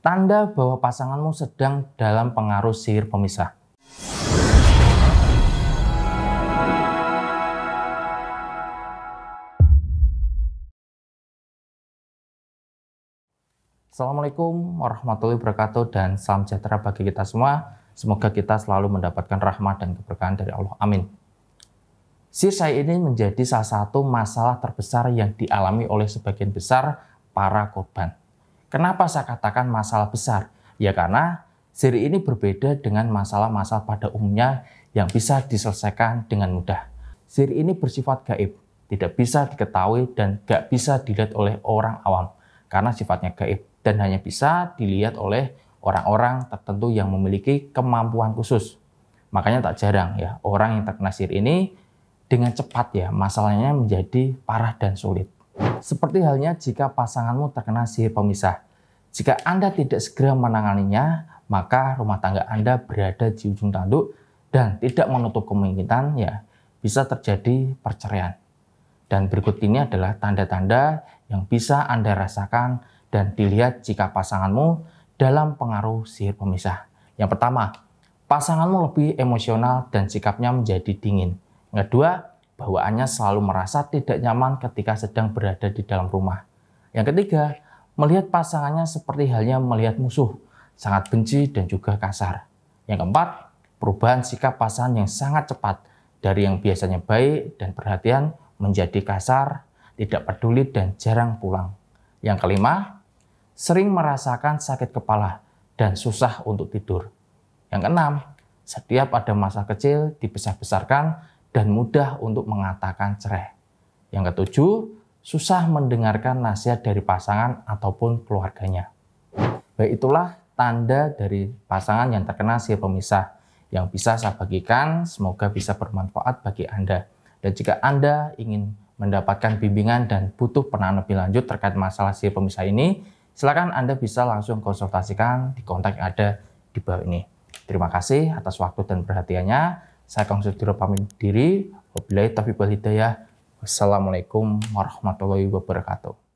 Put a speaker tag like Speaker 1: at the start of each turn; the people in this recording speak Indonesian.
Speaker 1: tanda bahwa pasanganmu sedang dalam pengaruh sihir pemisah. Assalamualaikum warahmatullahi wabarakatuh dan salam sejahtera bagi kita semua. Semoga kita selalu mendapatkan rahmat dan keberkahan dari Allah. Amin. Sisai ini menjadi salah satu masalah terbesar yang dialami oleh sebagian besar para korban Kenapa saya katakan masalah besar? Ya karena seri ini berbeda dengan masalah-masalah pada umumnya yang bisa diselesaikan dengan mudah. Siri ini bersifat gaib, tidak bisa diketahui dan gak bisa dilihat oleh orang awam karena sifatnya gaib dan hanya bisa dilihat oleh orang-orang tertentu yang memiliki kemampuan khusus. Makanya tak jarang ya orang yang terkena sihir ini dengan cepat ya masalahnya menjadi parah dan sulit. Seperti halnya jika pasanganmu terkena sihir pemisah. Jika Anda tidak segera menanganinya, maka rumah tangga Anda berada di ujung tanduk dan tidak menutup kemungkinan ya bisa terjadi perceraian. Dan berikut ini adalah tanda-tanda yang bisa Anda rasakan dan dilihat jika pasanganmu dalam pengaruh sihir pemisah. Yang pertama, pasanganmu lebih emosional dan sikapnya menjadi dingin. Yang kedua, bawaannya selalu merasa tidak nyaman ketika sedang berada di dalam rumah. Yang ketiga, melihat pasangannya seperti halnya melihat musuh, sangat benci dan juga kasar. Yang keempat, perubahan sikap pasangan yang sangat cepat dari yang biasanya baik dan perhatian menjadi kasar, tidak peduli dan jarang pulang. Yang kelima, sering merasakan sakit kepala dan susah untuk tidur. Yang keenam, setiap ada masa kecil dibesar-besarkan dan mudah untuk mengatakan cerai. Yang ketujuh, susah mendengarkan nasihat dari pasangan ataupun keluarganya. Baik itulah tanda dari pasangan yang terkena sihir pemisah yang bisa saya bagikan. Semoga bisa bermanfaat bagi Anda. Dan jika Anda ingin mendapatkan bimbingan dan butuh penanganan lebih lanjut terkait masalah sihir pemisah ini, silakan Anda bisa langsung konsultasikan di kontak yang ada di bawah ini. Terima kasih atas waktu dan perhatiannya. Saya Kang Sudiro pamit diri. Wabillahi taufiq wal hidayah. Wassalamualaikum warahmatullahi wabarakatuh.